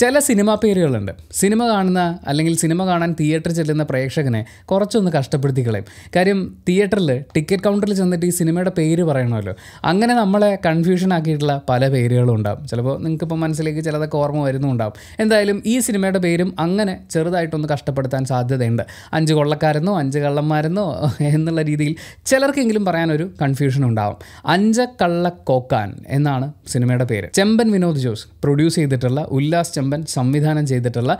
ചില സിനിമാ പേരുകളുണ്ട് സിനിമ കാണുന്ന അല്ലെങ്കിൽ സിനിമ കാണാൻ തിയേറ്ററിൽ ചെല്ലുന്ന പ്രേക്ഷകനെ കുറച്ചൊന്ന് കഷ്ടപ്പെടുത്തി കളയും കാര്യം തിയേറ്ററിൽ ടിക്കറ്റ് കൗണ്ടറിൽ ചെന്നിട്ട് ഈ സിനിമയുടെ പേര് പറയണമല്ലോ അങ്ങനെ നമ്മളെ കൺഫ്യൂഷൻ ആക്കിയിട്ടുള്ള പല പേരുകളും ഉണ്ടാവും ചിലപ്പോൾ നിങ്ങൾക്കിപ്പോൾ മനസ്സിലേക്ക് ചിലതൊക്കെ ഓർമ്മ വരുന്നുണ്ടാവും എന്തായാലും ഈ സിനിമയുടെ പേരും അങ്ങനെ ചെറുതായിട്ടൊന്ന് കഷ്ടപ്പെടുത്താൻ സാധ്യതയുണ്ട് അഞ്ച് കൊള്ളക്കാരെന്നോ അഞ്ച് കള്ളന്മാരെന്നോ എന്നുള്ള രീതിയിൽ ചിലർക്കെങ്കിലും പറയാനൊരു കൺഫ്യൂഷൻ ഉണ്ടാകും അഞ്ച കള്ളക്കോക്കാൻ എന്നാണ് സിനിമയുടെ പേര് ചെമ്പൻ വിനോദ് ജോസ് പ്രൊഡ്യൂസ് ചെയ്തിട്ടുള്ള ഉല്ലാസ് ചെമ്പൻ കദംബൻ സംവിധാനം ചെയ്തിട്ടുള്ള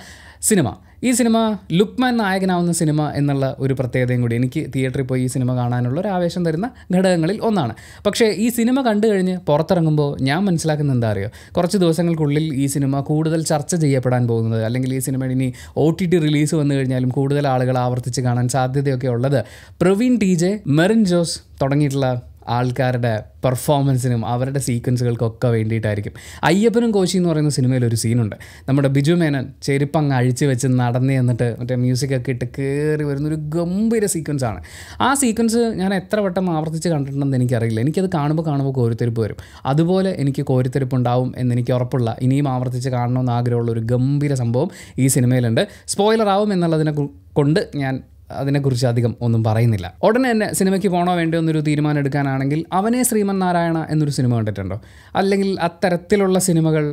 സിനിമ ഈ സിനിമ ലുക്മാൻ നായകനാവുന്ന സിനിമ എന്നുള്ള ഒരു പ്രത്യേകതയും കൂടി എനിക്ക് തിയേറ്ററിൽ പോയി ഈ സിനിമ കാണാനുള്ള ഒരു ആവേശം തരുന്ന ഘടകങ്ങളിൽ ഒന്നാണ് പക്ഷേ ഈ സിനിമ കണ്ടു കഴിഞ്ഞ് പുറത്തിറങ്ങുമ്പോൾ ഞാൻ മനസ്സിലാക്കുന്ന എന്താ അറിയോ കുറച്ച് ദിവസങ്ങൾക്കുള്ളിൽ ഈ സിനിമ കൂടുതൽ ചർച്ച ചെയ്യപ്പെടാൻ പോകുന്നത് അല്ലെങ്കിൽ ഈ സിനിമ ഇനി ഒ ടി ടി റിലീസ് വന്നു കഴിഞ്ഞാലും കൂടുതൽ ആളുകൾ ആവർത്തിച്ച് കാണാൻ സാധ്യതയൊക്കെ ഉള്ളത് പ്രവീൺ ടി ജെ മെറിൻ ജോസ് തുടങ്ങിയിട്ടുള്ള ആൾക്കാരുടെ പെർഫോമൻസിനും അവരുടെ സീക്വൻസുകൾക്കൊക്കെ വേണ്ടിയിട്ടായിരിക്കും അയ്യപ്പനും കോശി എന്ന് പറയുന്ന സിനിമയിൽ ഒരു സീനുണ്ട് നമ്മുടെ ബിജു മേനൻ ചെരുപ്പങ്ങ് അഴിച്ചു വെച്ച് നടന്നു എന്നിട്ട് മറ്റേ ഒക്കെ ഇട്ട് കയറി വരുന്നൊരു ഗംഭീര സീക്വൻസാണ് ആ സീക്വൻസ് ഞാൻ എത്ര വട്ടം ആവർത്തിച്ച് കണ്ടിട്ടുണ്ടെന്ന് എനിക്കറിയില്ല എനിക്കത് കാണുമ്പോൾ കാണുമ്പോൾ കോരിത്തെരുപ്പ് വരും അതുപോലെ എനിക്ക് കോരിത്തെരുപ്പ് ഉണ്ടാവും എന്ന് എനിക്ക് ഉറപ്പുള്ള ഇനിയും ആവർത്തിച്ച് കാണണമെന്ന് ആഗ്രഹമുള്ള ഒരു ഗംഭീര സംഭവം ഈ സിനിമയിലുണ്ട് സ്പോയിലർ ആവും എന്നുള്ളതിനെ കൊണ്ട് ഞാൻ അതിനെക്കുറിച്ച് അധികം ഒന്നും പറയുന്നില്ല ഉടനെ തന്നെ സിനിമയ്ക്ക് പോകണോ വേണ്ടോ എന്നൊരു തീരുമാനം എടുക്കാനാണെങ്കിൽ അവനെ ശ്രീമൻ നാരായണ എന്നൊരു സിനിമ കണ്ടിട്ടുണ്ടോ അല്ലെങ്കിൽ അത്തരത്തിലുള്ള സിനിമകൾ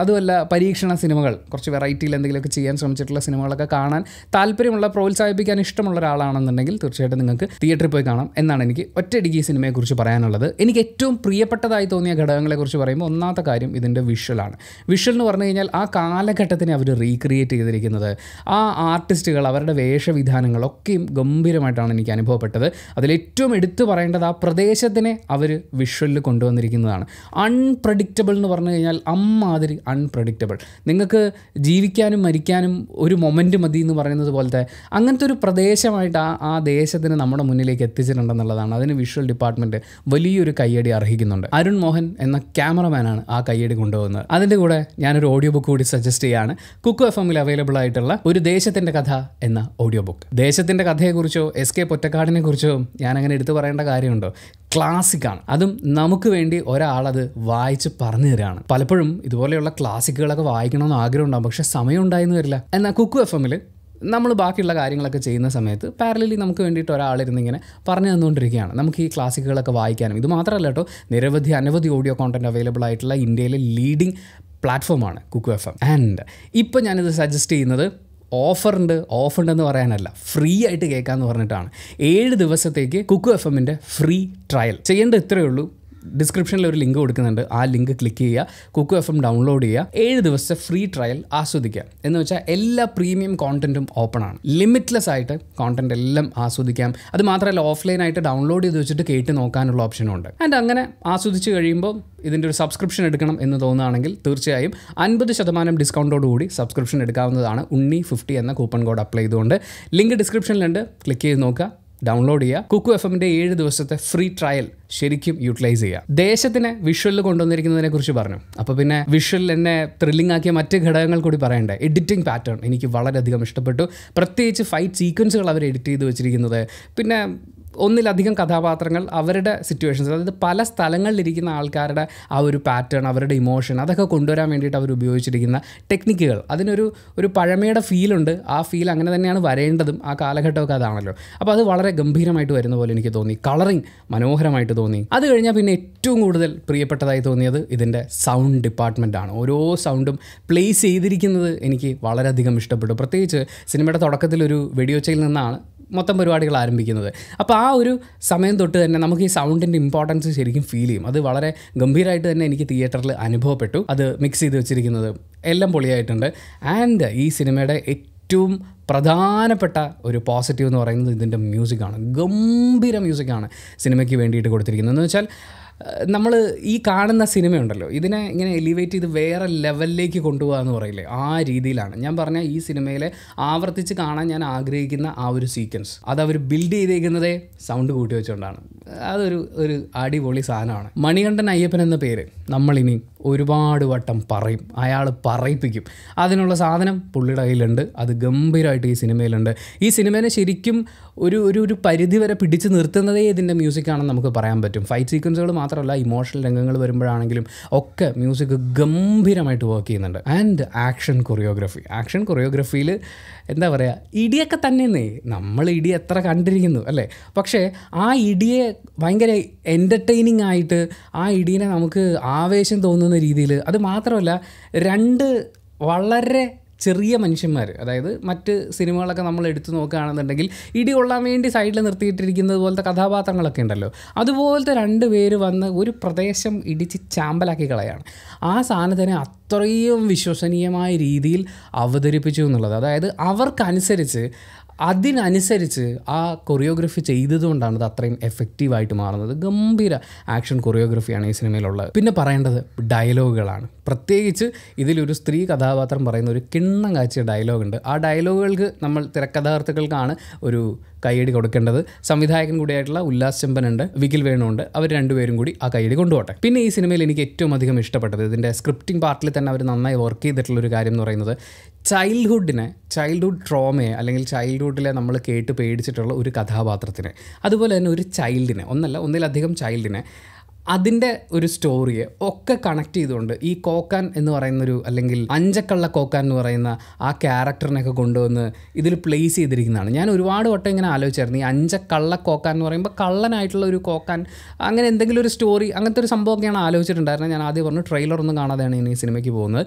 അതുമല്ല പരീക്ഷണ സിനിമകൾ കുറച്ച് വെറൈറ്റിയിൽ എന്തെങ്കിലുമൊക്കെ ചെയ്യാൻ ശ്രമിച്ചിട്ടുള്ള സിനിമകളൊക്കെ കാണാൻ താല്പര്യമുള്ള പ്രോത്സാഹിപ്പിക്കാൻ ഇഷ്ടമുള്ള ഒരാളാണെന്നുണ്ടെങ്കിൽ തീർച്ചയായിട്ടും നിങ്ങൾക്ക് തിയേറ്ററിൽ പോയി കാണാം എന്നാണ് എനിക്ക് ഒറ്റയടിക്ക് ഈ സിനിമയെക്കുറിച്ച് പറയാനുള്ളത് എനിക്ക് ഏറ്റവും പ്രിയപ്പെട്ടതായി തോന്നിയ ഘടകങ്ങളെക്കുറിച്ച് പറയുമ്പോൾ ഒന്നാമത്തെ കാര്യം ഇതിൻ്റെ വിഷ്വലാണ് വിഷ്വൽ എന്ന് പറഞ്ഞു കഴിഞ്ഞാൽ ആ കാലഘട്ടത്തിനെ അവർ റീക്രിയേറ്റ് ചെയ്തിരിക്കുന്നത് ആ ആർട്ടിസ്റ്റുകൾ അവരുടെ വേഷവിധാനങ്ങളോ ഒക്കെയും ഗംഭീരമായിട്ടാണ് എനിക്ക് അനുഭവപ്പെട്ടത് അതിലേറ്റവും എടുത്തു പറയേണ്ടത് ആ പ്രദേശത്തിനെ അവർ വിഷ്വലിൽ കൊണ്ടുവന്നിരിക്കുന്നതാണ് അൺപ്രഡിക്റ്റബിൾ എന്ന് പറഞ്ഞു കഴിഞ്ഞാൽ അമ്മാതിരി അൺപ്രഡിക്റ്റബിൾ നിങ്ങൾക്ക് ജീവിക്കാനും മരിക്കാനും ഒരു മൊമെൻ്റ് മതി എന്ന് പറയുന്നത് പോലത്തെ അങ്ങനത്തെ ഒരു പ്രദേശമായിട്ട് ആ ആ ദേശത്തിന് നമ്മുടെ മുന്നിലേക്ക് എത്തിച്ചിട്ടുണ്ടെന്നുള്ളതാണ് അതിന് വിഷ്വൽ ഡിപ്പാർട്ട്മെൻറ്റ് വലിയൊരു കയ്യടി അർഹിക്കുന്നുണ്ട് അരുൺ മോഹൻ എന്ന ക്യാമറമാനാണ് ആ കയ്യടി കൊണ്ടുപോകുന്നത് അതിൻ്റെ കൂടെ ഞാനൊരു ഓഡിയോ ബുക്ക് കൂടി സജസ്റ്റ് ചെയ്യുകയാണ് കുക്കു എഫ് എമ്മിൽ അവൈലബിൾ ആയിട്ടുള്ള ഒരു ദേശത്തിൻ്റെ കഥ എന്ന ഓഡിയോ ബുക്ക് ദേശത്തിൻ്റെ അദ്ദേഹത്തിൻ്റെ കഥയെക്കുറിച്ചോ എസ് കെ പൊറ്റക്കാടിനെ കുറിച്ചോ ഞാനങ്ങനെ എടുത്തു പറയേണ്ട കാര്യമുണ്ടോ ക്ലാസിക്കാണ് അതും നമുക്ക് വേണ്ടി ഒരാളത് വായിച്ച് പറഞ്ഞു തരികയാണ് പലപ്പോഴും ഇതുപോലെയുള്ള ക്ലാസിക്കുകളൊക്കെ വായിക്കണമെന്ന് ആഗ്രഹമുണ്ടാകും പക്ഷേ സമയം ഉണ്ടായെന്ന് വരില്ല എന്നാൽ കുക്കു എഫ് എമ്മിൽ നമ്മൾ ബാക്കിയുള്ള കാര്യങ്ങളൊക്കെ ചെയ്യുന്ന സമയത്ത് പാരലലി നമുക്ക് വേണ്ടിയിട്ട് ഒരാളിരുന്നിങ്ങനെ പറഞ്ഞു തന്നുകൊണ്ടിരിക്കുകയാണ് നമുക്ക് ഈ ക്ലാസിക്കുകളൊക്കെ വായിക്കാനും ഇത് മാത്രമല്ല കേട്ടോ നിരവധി അനവധി ഓഡിയോ കോണ്ടൻറ്റ് അവൈലബിൾ ആയിട്ടുള്ള ഇന്ത്യയിലെ ലീഡിംഗ് പ്ലാറ്റ്ഫോമാണ് കുക്കു എഫ് എം ആൻഡ് ഇപ്പോൾ ഞാനിത് സജസ്റ്റ് ചെയ്യുന്നത് ഓഫറുണ്ട് ഉണ്ടെന്ന് പറയാനല്ല ഫ്രീ ആയിട്ട് കേൾക്കാമെന്ന് പറഞ്ഞിട്ടാണ് ഏഴ് ദിവസത്തേക്ക് കുക്കു എഫ് എമ്മിൻ്റെ ഫ്രീ ട്രയൽ ചെയ്യേണ്ടത് ഇത്രയേ ഉള്ളൂ ഡിസ്ക്രിപ്ഷനിൽ ഒരു ലിങ്ക് കൊടുക്കുന്നുണ്ട് ആ ലിങ്ക് ക്ലിക്ക് ചെയ്യുക കുക്കു എഫ് എം ഡൗൺലോഡ് ചെയ്യുക ഏഴ് ദിവസത്തെ ഫ്രീ ട്രയൽ ആസ്വദിക്കുക എന്ന് വെച്ചാൽ എല്ലാ പ്രീമിയം കോണ്ടന്റും ഓപ്പൺ ആണ് ലിമിറ്റ്ലെസ് ആയിട്ട് കോണ്ടന്റ് എല്ലാം ആസ്വദിക്കാം അത് മാത്രമല്ല ഓഫ്ലൈൻ ആയിട്ട് ഡൗൺലോഡ് ചെയ്ത് വെച്ചിട്ട് കേട്ട് നോക്കാനുള്ള ഓപ്ഷനും ഉണ്ട് ആൻഡ് അങ്ങനെ ആസ്വദിച്ച് കഴിയുമ്പോൾ ഇതിൻ്റെ ഒരു സബ്സ്ക്രിപ്ഷൻ എടുക്കണം എന്ന് തോന്നുകയാണെങ്കിൽ തീർച്ചയായും അൻപത് ശതമാനം ഡിസ്കൗണ്ടോടുകൂടി സബ്സ്ക്രിപ്ഷൻ എടുക്കാവുന്നതാണ് ഉണ്ണി ഫിഫ്റ്റി എന്ന കൂപ്പൺ കോഡ് അപ്ലൈ ചെയ്തുകൊണ്ട് ലിങ്ക് ഡിസ്ക്രിപ്ഷനിലുണ്ട് ക്ലിക്ക് ചെയ്ത് നോക്കുക ഡൗൺലോഡ് ചെയ്യുക കുക്കു എഫ് എമ്മിൻ്റെ ഏഴ് ദിവസത്തെ ഫ്രീ ട്രയൽ ശരിക്കും യൂട്ടിലൈസ് ചെയ്യുക ദേശത്തിന് വിഷ്വലിൽ കൊണ്ടുവന്നിരിക്കുന്നതിനെ കുറിച്ച് പറഞ്ഞു അപ്പോൾ പിന്നെ വിഷ്വൽ എന്നെ ത്രില്ലിംഗ് ആക്കിയ മറ്റ് ഘടകങ്ങൾ കൂടി പറയണ്ടേ എഡിറ്റിംഗ് പാറ്റേൺ എനിക്ക് വളരെയധികം ഇഷ്ടപ്പെട്ടു പ്രത്യേകിച്ച് ഫൈറ്റ് സീക്വൻസുകൾ അവർ എഡിറ്റ് ചെയ്ത് വെച്ചിരിക്കുന്നത് പിന്നെ ഒന്നിലധികം കഥാപാത്രങ്ങൾ അവരുടെ സിറ്റുവേഷൻസ് അതായത് പല സ്ഥലങ്ങളിലിരിക്കുന്ന ആൾക്കാരുടെ ആ ഒരു പാറ്റേൺ അവരുടെ ഇമോഷൻ അതൊക്കെ കൊണ്ടുവരാൻ വേണ്ടിയിട്ട് അവർ ഉപയോഗിച്ചിരിക്കുന്ന ടെക്നിക്കുകൾ അതിനൊരു ഒരു പഴമയുടെ ഫീലുണ്ട് ആ ഫീൽ അങ്ങനെ തന്നെയാണ് വരേണ്ടതും ആ കാലഘട്ടമൊക്കെ അതാണല്ലോ അപ്പോൾ അത് വളരെ ഗംഭീരമായിട്ട് വരുന്ന പോലെ എനിക്ക് തോന്നി കളറിങ് മനോഹരമായിട്ട് തോന്നി അത് കഴിഞ്ഞാൽ പിന്നെ ഏറ്റവും കൂടുതൽ പ്രിയപ്പെട്ടതായി തോന്നിയത് ഇതിൻ്റെ സൗണ്ട് ഡിപ്പാർട്ട്മെൻറ്റാണ് ഓരോ സൗണ്ടും പ്ലേസ് ചെയ്തിരിക്കുന്നത് എനിക്ക് വളരെയധികം ഇഷ്ടപ്പെട്ടു പ്രത്യേകിച്ച് സിനിമയുടെ തുടക്കത്തിലൊരു വെടിയൊച്ചയിൽ നിന്നാണ് മൊത്തം പരിപാടികൾ ആരംഭിക്കുന്നത് അപ്പോൾ ആ ഒരു സമയം തൊട്ട് തന്നെ നമുക്ക് ഈ സൗണ്ടിൻ്റെ ഇമ്പോർട്ടൻസ് ശരിക്കും ഫീൽ ചെയ്യും അത് വളരെ ഗംഭീരമായിട്ട് തന്നെ എനിക്ക് തിയേറ്ററിൽ അനുഭവപ്പെട്ടു അത് മിക്സ് ചെയ്ത് വെച്ചിരിക്കുന്നത് എല്ലാം പൊളിയായിട്ടുണ്ട് ആൻഡ് ഈ സിനിമയുടെ ഏറ്റവും പ്രധാനപ്പെട്ട ഒരു പോസിറ്റീവ് എന്ന് പറയുന്നത് ഇതിൻ്റെ മ്യൂസിക്കാണ് ഗംഭീര മ്യൂസിക്കാണ് സിനിമയ്ക്ക് വേണ്ടിയിട്ട് കൊടുത്തിരിക്കുന്നത് എന്ന് വെച്ചാൽ നമ്മൾ ഈ കാണുന്ന സിനിമയുണ്ടല്ലോ ഇതിനെ ഇങ്ങനെ എലിവേറ്റ് ചെയ്ത് വേറെ ലെവലിലേക്ക് കൊണ്ടുപോകുക എന്ന് പറയില്ലേ ആ രീതിയിലാണ് ഞാൻ പറഞ്ഞ ഈ സിനിമയിലെ ആവർത്തിച്ച് കാണാൻ ഞാൻ ആഗ്രഹിക്കുന്ന ആ ഒരു സീക്വൻസ് അത് അവർ ബിൽഡ് ചെയ്തേക്കുന്നതേ സൗണ്ട് കൂട്ടി വെച്ചുകൊണ്ടാണ് അതൊരു ഒരു അടിപൊളി സാധനമാണ് മണികണ്ഠൻ അയ്യപ്പൻ എന്ന പേര് നമ്മളിനി ഒരുപാട് വട്ടം പറയും അയാൾ പറയിപ്പിക്കും അതിനുള്ള സാധനം പുള്ളിയുടെ കയ്യിലുണ്ട് അത് ഗംഭീരമായിട്ട് ഈ സിനിമയിലുണ്ട് ഈ സിനിമേനെ ശരിക്കും ഒരു ഒരു ഒരു പരിധി വരെ പിടിച്ചു നിർത്തുന്നതേ ഇതിൻ്റെ മ്യൂസിക്കാണെന്ന് നമുക്ക് പറയാൻ പറ്റും ഫൈറ്റ് സീക്വൻസുകൾ മാത്രമല്ല ഇമോഷണൽ രംഗങ്ങൾ വരുമ്പോഴാണെങ്കിലും ഒക്കെ മ്യൂസിക് ഗംഭീരമായിട്ട് വർക്ക് ചെയ്യുന്നുണ്ട് ആൻഡ് ആക്ഷൻ കൊറിയോഗ്രഫി ആക്ഷൻ കൊറിയോഗ്രഫിയിൽ എന്താ പറയുക ഇടിയൊക്കെ തന്നെയെന്നേ നമ്മൾ ഇടി എത്ര കണ്ടിരിക്കുന്നു അല്ലേ പക്ഷേ ആ ഇടിയെ ഭയങ്കര എൻ്റർടൈനിങ് ആയിട്ട് ആ ഇടീനെ നമുക്ക് ആവേശം തോന്നുന്നു തോന്നുന്ന രീതിയിൽ അത് മാത്രമല്ല രണ്ട് വളരെ ചെറിയ മനുഷ്യന്മാർ അതായത് മറ്റ് സിനിമകളൊക്കെ നമ്മൾ എടുത്തു നോക്കുകയാണെന്നുണ്ടെങ്കിൽ ഇടി കൊള്ളാൻ വേണ്ടി സൈഡിൽ നിർത്തിയിട്ടിരിക്കുന്നത് പോലത്തെ കഥാപാത്രങ്ങളൊക്കെ ഉണ്ടല്ലോ അതുപോലത്തെ രണ്ട് പേര് വന്ന് ഒരു പ്രദേശം ഇടിച്ച് ചാമ്പലാക്കി കളയാണ് ആ സാധനത്തിനെ അത്രയും വിശ്വസനീയമായ രീതിയിൽ അവതരിപ്പിച്ചു എന്നുള്ളത് അതായത് അവർക്കനുസരിച്ച് അതിനനുസരിച്ച് ആ കൊറിയോഗ്രഫി ചെയ്തതുകൊണ്ടാണ് അത് അത്രയും എഫക്റ്റീവായിട്ട് മാറുന്നത് ഗംഭീര ആക്ഷൻ കൊറിയോഗ്രഫിയാണ് ഈ സിനിമയിലുള്ളത് പിന്നെ പറയേണ്ടത് ഡയലോഗുകളാണ് പ്രത്യേകിച്ച് ഇതിലൊരു സ്ത്രീ കഥാപാത്രം പറയുന്ന ഒരു കിണ്ണം കാച്ചിയ ഡയലോഗുണ്ട് ആ ഡയലോഗുകൾക്ക് നമ്മൾ തിരക്കഥാർത്ഥികൾക്കാണ് ഒരു കൈയടി കൊടുക്കേണ്ടത് സംവിധായകൻ കൂടിയായിട്ടുള്ള ഉല്ലാസ് ചെമ്പനുണ്ട് വികിൽ വേണുണ്ട് അവർ രണ്ടുപേരും കൂടി ആ കൈയടി കൊണ്ടുപോട്ടെ പിന്നെ ഈ സിനിമയിൽ എനിക്ക് ഏറ്റവും അധികം ഇഷ്ടപ്പെട്ടത് ഇതിൻ്റെ സ്ക്രിപ്റ്റിംഗ് പാർട്ടിൽ തന്നെ അവർ നന്നായി വർക്ക് ചെയ്തിട്ടുള്ള ഒരു കാര്യം എന്ന് പറയുന്നത് ചൈൽഡ്ഹുഡിനെ ചൈൽഡ്ഹുഡ് ട്രോമയെ അല്ലെങ്കിൽ ചൈൽഡ്ഹുഡ് ബോളിവുഡിലെ നമ്മൾ കേട്ട് പേടിച്ചിട്ടുള്ള ഒരു കഥാപാത്രത്തിന് അതുപോലെ തന്നെ ഒരു ചൈൽഡിനെ ഒന്നല്ല ഒന്നിലധികം ചൈൽഡിനെ അതിൻ്റെ ഒരു സ്റ്റോറിയെ ഒക്കെ കണക്ട് ചെയ്തുകൊണ്ട് ഈ കോക്കാൻ എന്ന് പറയുന്നൊരു അല്ലെങ്കിൽ അഞ്ചക്കള്ള കോക്കാൻ എന്ന് പറയുന്ന ആ ക്യാരക്ടറിനൊക്കെ കൊണ്ടുവന്ന് ഇതിൽ പ്ലേസ് ചെയ്തിരിക്കുന്നതാണ് ഞാൻ ഒരുപാട് വട്ടം ഇങ്ങനെ ആലോചിച്ചായിരുന്നു ഈ അഞ്ചക്കള്ള കോക്കാൻ എന്ന് പറയുമ്പോൾ കള്ളനായിട്ടുള്ള ഒരു കോക്കാൻ അങ്ങനെ എന്തെങ്കിലും ഒരു സ്റ്റോറി അങ്ങനത്തെ ഒരു സംഭവമൊക്കെയാണ് ആലോചിച്ചിട്ടുണ്ടായിരുന്നത് ഞാൻ ആദ്യം പറഞ്ഞു ട്രെയിലർ ഒന്നും കാണാതെയാണ് ഇനി ഈ സിനിമയ്ക്ക് പോകുന്നത്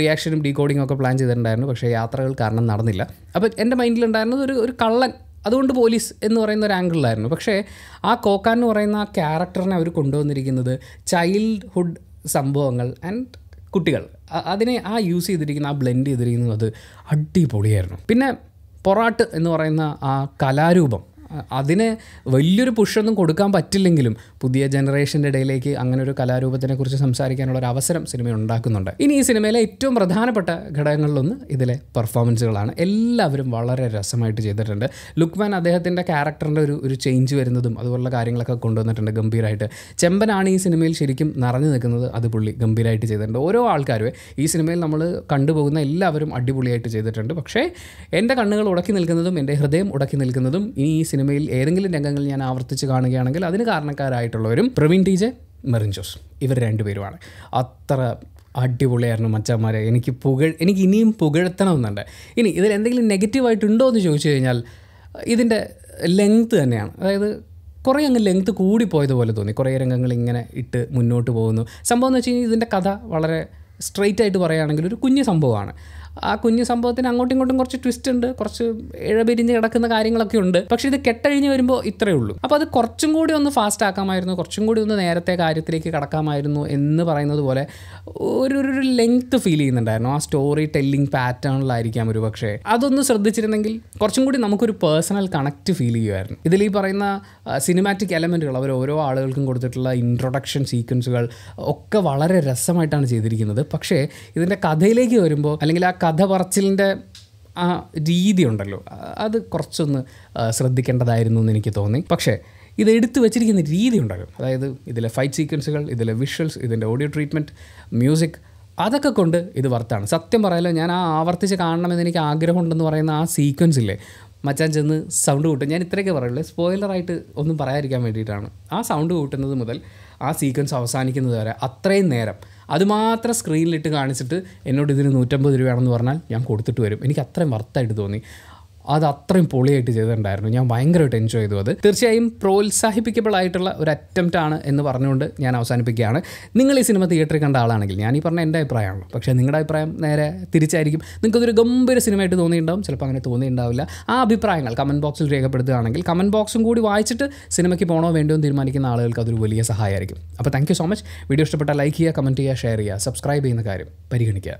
റിയാക്ഷനും ഡീകോഡിങ്ങും ഒക്കെ പ്ലാൻ ചെയ്തിട്ടുണ്ടായിരുന്നു പക്ഷേ യാത്രകൾ കാരണം നടന്നില്ല അപ്പോൾ എൻ്റെ മൈൻഡിലുണ്ടായിരുന്നത് ഒരു ഒരു കള്ളൻ അതുകൊണ്ട് പോലീസ് എന്ന് പറയുന്ന ഒരു ആംഗിളിലായിരുന്നു പക്ഷേ ആ കോക്കാൻ എന്ന് പറയുന്ന ആ ക്യാരക്ടറിനെ അവർ കൊണ്ടുവന്നിരിക്കുന്നത് ചൈൽഡ്ഹുഡ് സംഭവങ്ങൾ ആൻഡ് കുട്ടികൾ അതിനെ ആ യൂസ് ചെയ്തിരിക്കുന്ന ആ ബ്ലെൻഡ് ചെയ്തിരിക്കുന്നത് അടിപൊളിയായിരുന്നു പിന്നെ പൊറാട്ട് എന്ന് പറയുന്ന ആ കലാരൂപം അതിന് വലിയൊരു പുഷൊന്നും കൊടുക്കാൻ പറ്റില്ലെങ്കിലും പുതിയ ജനറേഷൻ്റെ ഇടയിലേക്ക് അങ്ങനെ ഒരു കലാരൂപത്തിനെക്കുറിച്ച് സംസാരിക്കാനുള്ള ഒരു അവസരം സിനിമ ഉണ്ടാക്കുന്നുണ്ട് ഇനി ഈ സിനിമയിലെ ഏറ്റവും പ്രധാനപ്പെട്ട ഘടകങ്ങളിലൊന്ന് ഇതിലെ പെർഫോമൻസുകളാണ് എല്ലാവരും വളരെ രസമായിട്ട് ചെയ്തിട്ടുണ്ട് ലുക്മാൻ അദ്ദേഹത്തിൻ്റെ ക്യാരക്ടറിൻ്റെ ഒരു ഒരു ചേഞ്ച് വരുന്നതും അതുപോലുള്ള കാര്യങ്ങളൊക്കെ കൊണ്ടുവന്നിട്ടുണ്ട് ഗംഭീരമായിട്ട് ചെമ്പനാണ് ഈ സിനിമയിൽ ശരിക്കും നിറഞ്ഞു നിൽക്കുന്നത് അത് പുള്ളി ഗംഭീരമായിട്ട് ചെയ്തിട്ടുണ്ട് ഓരോ ആൾക്കാരും ഈ സിനിമയിൽ നമ്മൾ കണ്ടുപോകുന്ന എല്ലാവരും അടിപൊളിയായിട്ട് ചെയ്തിട്ടുണ്ട് പക്ഷേ എൻ്റെ കണ്ണുകൾ ഉടക്കി നിൽക്കുന്നതും എൻ്റെ ഹൃദയം ഉടക്കി നിൽക്കുന്നതും ഇനി ഈ സിനിമയിൽ ഏതെങ്കിലും രംഗങ്ങൾ ഞാൻ ആവർത്തിച്ച് കാണുകയാണെങ്കിൽ അതിന് കാരണക്കാരായിട്ടുള്ളവരും പ്രവീൺ ടി ജെ മെറിൻ ജോസ് ഇവർ രണ്ടുപേരുമാണ് അത്ര അടിപൊളിയായിരുന്നു മച്ചന്മാരെ എനിക്ക് പുകഴ് എനിക്ക് ഇനിയും പുകഴ്ത്തണമെന്നുണ്ട് ഇനി ഇതിൽ എന്തെങ്കിലും നെഗറ്റീവായിട്ടുണ്ടോ എന്ന് ചോദിച്ചു കഴിഞ്ഞാൽ ഇതിൻ്റെ ലെങ്ത് തന്നെയാണ് അതായത് കുറേ അങ്ങ് ലെങ്ത് കൂടിപ്പോയതുപോലെ തോന്നി കുറേ രംഗങ്ങൾ ഇങ്ങനെ ഇട്ട് മുന്നോട്ട് പോകുന്നു സംഭവം എന്ന് വെച്ച് കഴിഞ്ഞാൽ ഇതിൻ്റെ കഥ വളരെ സ്ട്രെയിറ്റ് ആയിട്ട് പറയുകയാണെങ്കിൽ ഒരു കുഞ്ഞു സംഭവമാണ് ആ കുഞ്ഞു സംഭവത്തിന് അങ്ങോട്ടും ഇങ്ങോട്ടും കുറച്ച് ട്വിസ്റ്റ് ഉണ്ട് കുറച്ച് ഇഴപിരിഞ്ഞ് കിടക്കുന്ന കാര്യങ്ങളൊക്കെ ഉണ്ട് പക്ഷേ ഇത് കെട്ടഴിഞ്ഞ് വരുമ്പോൾ ഇത്രയേ ഉള്ളൂ അപ്പോൾ അത് കുറച്ചും കൂടി ഒന്ന് ഫാസ്റ്റ് ആക്കാമായിരുന്നു കുറച്ചും കൂടി ഒന്ന് നേരത്തെ കാര്യത്തിലേക്ക് കടക്കാമായിരുന്നു എന്ന് പറയുന്നത് പോലെ ഒരു ഒരു ലെങ്ത് ഫീൽ ചെയ്യുന്നുണ്ടായിരുന്നു ആ സ്റ്റോറി ടെല്ലിംഗ് പാറ്റേണിലായിരിക്കാം ഒരു പക്ഷേ അതൊന്ന് ശ്രദ്ധിച്ചിരുന്നെങ്കിൽ കുറച്ചും കൂടി നമുക്കൊരു പേഴ്സണൽ കണക്റ്റ് ഫീൽ ചെയ്യുമായിരുന്നു ഇതിൽ ഈ പറയുന്ന സിനിമാറ്റിക് എലമെൻറ്റുകൾ അവർ ഓരോ ആളുകൾക്കും കൊടുത്തിട്ടുള്ള ഇൻട്രൊഡക്ഷൻ സീക്വൻസുകൾ ഒക്കെ വളരെ രസമായിട്ടാണ് ചെയ്തിരിക്കുന്നത് പക്ഷേ ഇതിൻ്റെ കഥയിലേക്ക് വരുമ്പോൾ അല്ലെങ്കിൽ ആ കഥ പറച്ചിലിൻ്റെ ആ ഉണ്ടല്ലോ അത് കുറച്ചൊന്ന് ശ്രദ്ധിക്കേണ്ടതായിരുന്നു എന്ന് എനിക്ക് തോന്നി പക്ഷേ ഇത് എടുത്തു വെച്ചിരിക്കുന്ന രീതി ഉണ്ടല്ലോ അതായത് ഇതിലെ ഫൈറ്റ് സീക്വൻസുകൾ ഇതിലെ വിഷ്വൽസ് ഇതിൻ്റെ ഓഡിയോ ട്രീറ്റ്മെൻറ്റ് മ്യൂസിക് അതൊക്കെ കൊണ്ട് ഇത് വർത്താണ് സത്യം പറയാലോ ഞാൻ ആ ആവർത്തിച്ച് കാണണമെന്ന് എനിക്ക് ആഗ്രഹമുണ്ടെന്ന് പറയുന്ന ആ സീക്വൻസില്ലേ മച്ചാൻ ചെന്ന് സൗണ്ട് കൂട്ടും ഞാൻ ഇത്രയൊക്കെ പറയുള്ളൂ സ്പോയിലറായിട്ട് ഒന്നും പറയാതിരിക്കാൻ വേണ്ടിയിട്ടാണ് ആ സൗണ്ട് കൂട്ടുന്നത് മുതൽ ആ സീക്വൻസ് അവസാനിക്കുന്നത് വരെ അത്രയും നേരം അതുമാത്രം സ്ക്രീനിലിട്ട് കാണിച്ചിട്ട് എന്നോട് ഇതിന് നൂറ്റമ്പത് രൂപയാണെന്ന് പറഞ്ഞാൽ ഞാൻ കൊടുത്തിട്ട് വരും എനിക്ക് അത്രയും വർത്തായിട്ട് തോന്നി അത് അത്രയും പൊളിയായിട്ട് ചെയ്തിട്ടുണ്ടായിരുന്നു ഞാൻ ഭയങ്കരമായിട്ട് എൻജോയ് ചെയ്തു അത് തീർച്ചയായും പ്രോത്സാഹിപ്പിക്കബിൾ ആയിട്ടുള്ള ഒരു അറ്റംപ്റ്റ് ആണ് എന്ന് പറഞ്ഞുകൊണ്ട് ഞാൻ അവസാനിപ്പിക്കുകയാണ് നിങ്ങൾ ഈ സിനിമ തിയേറ്ററിൽ കണ്ട ആളാണെങ്കിൽ ഞാൻ ഈ പറഞ്ഞ എൻ്റെ അഭിപ്രായമാണ് പക്ഷേ നിങ്ങളുടെ അഭിപ്രായം നേരെ തിരിച്ചായിരിക്കും നിങ്ങൾക്കതൊരു ഗംഭീര സിനിമയായിട്ട് തോന്നിയിട്ടുണ്ടാവും ചിലപ്പോൾ അങ്ങനെ തോന്നിയിട്ടുണ്ടാവില്ല ആ അഭിപ്രായങ്ങൾ കമൻറ്റ് ബോക്സിൽ രേഖപ്പെടുത്തുകയാണെങ്കിൽ കമൻറ്റ് ബോക്സും കൂടി വായിച്ചിട്ട് സിനിമയ്ക്ക് പോകണോ വേണ്ടോ എന്ന് തീരുമാനിക്കുന്ന ആളുകൾക്ക് അതൊരു വലിയ സഹായമായിരിക്കും അപ്പോൾ താങ്ക് സോ മച്ച് വീഡിയോ ഇഷ്ടപ്പെട്ടാൽ ലൈക്ക് ചെയ്യുക കമൻറ്റ് ചെയ്യുക ഷെയർ ചെയ്യുക സബ്സ്ക്രൈബ് ചെയ്യുന്ന കാര്യം പരിഗണിക്കുക